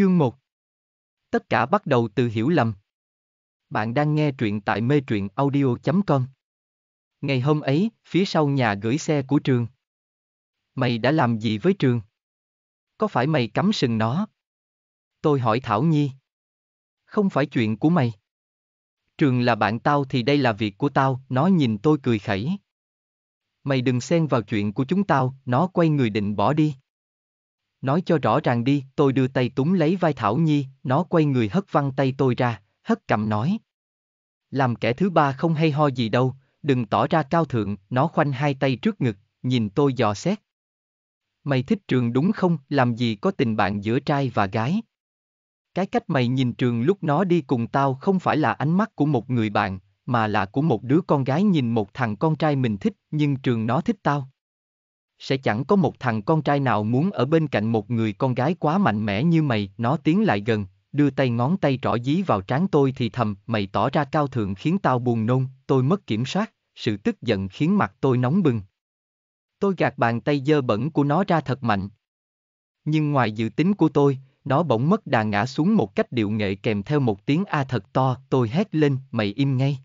Chương 1 Tất cả bắt đầu từ hiểu lầm. Bạn đang nghe truyện tại mê truyện audio.com Ngày hôm ấy, phía sau nhà gửi xe của trường. Mày đã làm gì với trường? Có phải mày cắm sừng nó? Tôi hỏi Thảo Nhi. Không phải chuyện của mày. Trường là bạn tao thì đây là việc của tao, nó nhìn tôi cười khẩy. Mày đừng xen vào chuyện của chúng tao, nó quay người định bỏ đi. Nói cho rõ ràng đi, tôi đưa tay túng lấy vai Thảo Nhi, nó quay người hất văng tay tôi ra, hất cầm nói. Làm kẻ thứ ba không hay ho gì đâu, đừng tỏ ra cao thượng, nó khoanh hai tay trước ngực, nhìn tôi dò xét. Mày thích trường đúng không, làm gì có tình bạn giữa trai và gái. Cái cách mày nhìn trường lúc nó đi cùng tao không phải là ánh mắt của một người bạn, mà là của một đứa con gái nhìn một thằng con trai mình thích, nhưng trường nó thích tao sẽ chẳng có một thằng con trai nào muốn ở bên cạnh một người con gái quá mạnh mẽ như mày, nó tiến lại gần, đưa tay ngón tay trỏ dí vào trán tôi thì thầm, mày tỏ ra cao thượng khiến tao buồn nôn, tôi mất kiểm soát, sự tức giận khiến mặt tôi nóng bừng. Tôi gạt bàn tay dơ bẩn của nó ra thật mạnh. Nhưng ngoài dự tính của tôi, nó bỗng mất đà ngã xuống một cách điệu nghệ kèm theo một tiếng A thật to, tôi hét lên, mày im ngay.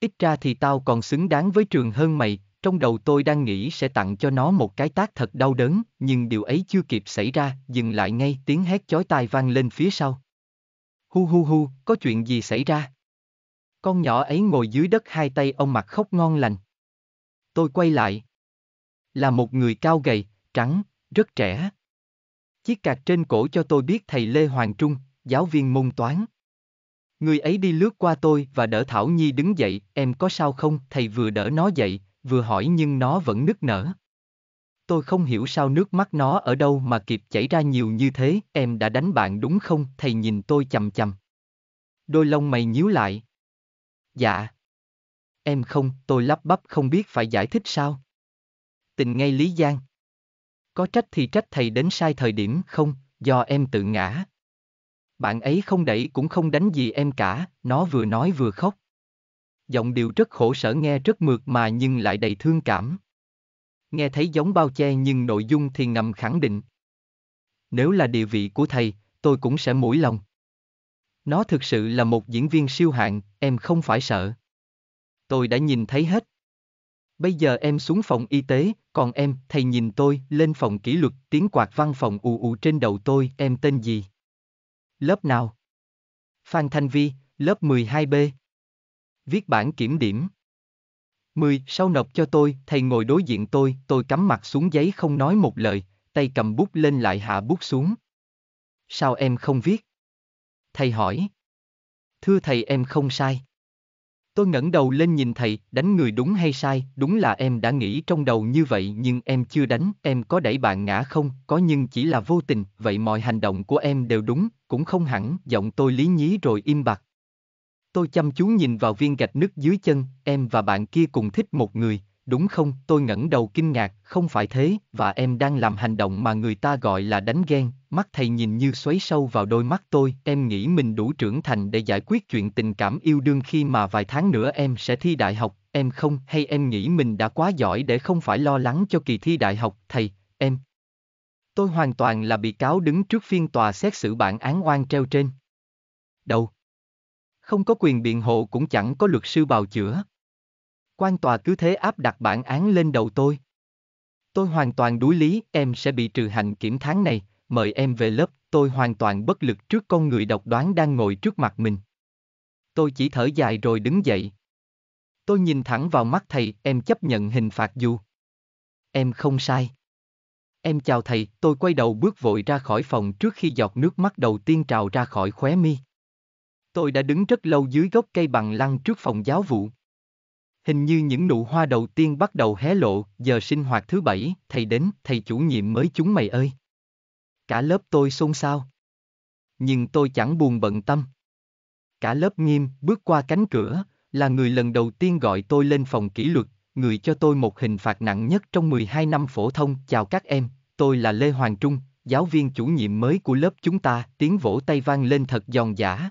Ít ra thì tao còn xứng đáng với trường hơn mày, trong đầu tôi đang nghĩ sẽ tặng cho nó một cái tác thật đau đớn, nhưng điều ấy chưa kịp xảy ra, dừng lại ngay tiếng hét chói tai vang lên phía sau. Hu hu hu, có chuyện gì xảy ra? Con nhỏ ấy ngồi dưới đất hai tay ông mặt khóc ngon lành. Tôi quay lại. Là một người cao gầy, trắng, rất trẻ. Chiếc cạc trên cổ cho tôi biết thầy Lê Hoàng Trung, giáo viên môn toán. Người ấy đi lướt qua tôi và đỡ Thảo Nhi đứng dậy, em có sao không, thầy vừa đỡ nó dậy, vừa hỏi nhưng nó vẫn nức nở. Tôi không hiểu sao nước mắt nó ở đâu mà kịp chảy ra nhiều như thế, em đã đánh bạn đúng không? Thầy nhìn tôi chầm chầm. Đôi lông mày nhíu lại. Dạ. Em không, tôi lắp bắp không biết phải giải thích sao. Tình ngay Lý Giang. Có trách thì trách thầy đến sai thời điểm không, do em tự ngã. Bạn ấy không đẩy cũng không đánh gì em cả, nó vừa nói vừa khóc giọng điệu rất khổ sở nghe rất mượt mà nhưng lại đầy thương cảm. Nghe thấy giống bao che nhưng nội dung thì ngầm khẳng định. Nếu là địa vị của thầy, tôi cũng sẽ mũi lòng. Nó thực sự là một diễn viên siêu hạng, em không phải sợ. Tôi đã nhìn thấy hết. Bây giờ em xuống phòng y tế, còn em, thầy nhìn tôi, lên phòng kỷ luật, tiếng quạt văn phòng ù ù trên đầu tôi, em tên gì? Lớp nào? Phan Thanh Vi, lớp 12B. Viết bản kiểm điểm. 10. Sau nộp cho tôi, thầy ngồi đối diện tôi, tôi cắm mặt xuống giấy không nói một lời, tay cầm bút lên lại hạ bút xuống. Sao em không viết? Thầy hỏi. Thưa thầy em không sai. Tôi ngẩng đầu lên nhìn thầy, đánh người đúng hay sai, đúng là em đã nghĩ trong đầu như vậy nhưng em chưa đánh, em có đẩy bạn ngã không, có nhưng chỉ là vô tình, vậy mọi hành động của em đều đúng, cũng không hẳn, giọng tôi lý nhí rồi im bặt. Tôi chăm chú nhìn vào viên gạch nứt dưới chân, em và bạn kia cùng thích một người, đúng không? Tôi ngẩng đầu kinh ngạc, không phải thế, và em đang làm hành động mà người ta gọi là đánh ghen. Mắt thầy nhìn như xoáy sâu vào đôi mắt tôi, em nghĩ mình đủ trưởng thành để giải quyết chuyện tình cảm yêu đương khi mà vài tháng nữa em sẽ thi đại học, em không, hay em nghĩ mình đã quá giỏi để không phải lo lắng cho kỳ thi đại học, thầy, em. Tôi hoàn toàn là bị cáo đứng trước phiên tòa xét xử bản án oan treo trên. Đầu không có quyền biện hộ cũng chẳng có luật sư bào chữa. Quan tòa cứ thế áp đặt bản án lên đầu tôi. Tôi hoàn toàn đuối lý, em sẽ bị trừ hành kiểm tháng này, mời em về lớp, tôi hoàn toàn bất lực trước con người độc đoán đang ngồi trước mặt mình. Tôi chỉ thở dài rồi đứng dậy. Tôi nhìn thẳng vào mắt thầy, em chấp nhận hình phạt dù. Em không sai. Em chào thầy, tôi quay đầu bước vội ra khỏi phòng trước khi giọt nước mắt đầu tiên trào ra khỏi khóe mi. Tôi đã đứng rất lâu dưới gốc cây bằng lăng trước phòng giáo vụ. Hình như những nụ hoa đầu tiên bắt đầu hé lộ, giờ sinh hoạt thứ bảy, thầy đến, thầy chủ nhiệm mới chúng mày ơi. Cả lớp tôi xôn xao. Nhưng tôi chẳng buồn bận tâm. Cả lớp nghiêm, bước qua cánh cửa, là người lần đầu tiên gọi tôi lên phòng kỷ luật, người cho tôi một hình phạt nặng nhất trong 12 năm phổ thông. Chào các em, tôi là Lê Hoàng Trung, giáo viên chủ nhiệm mới của lớp chúng ta, tiếng vỗ tay vang lên thật giòn giả.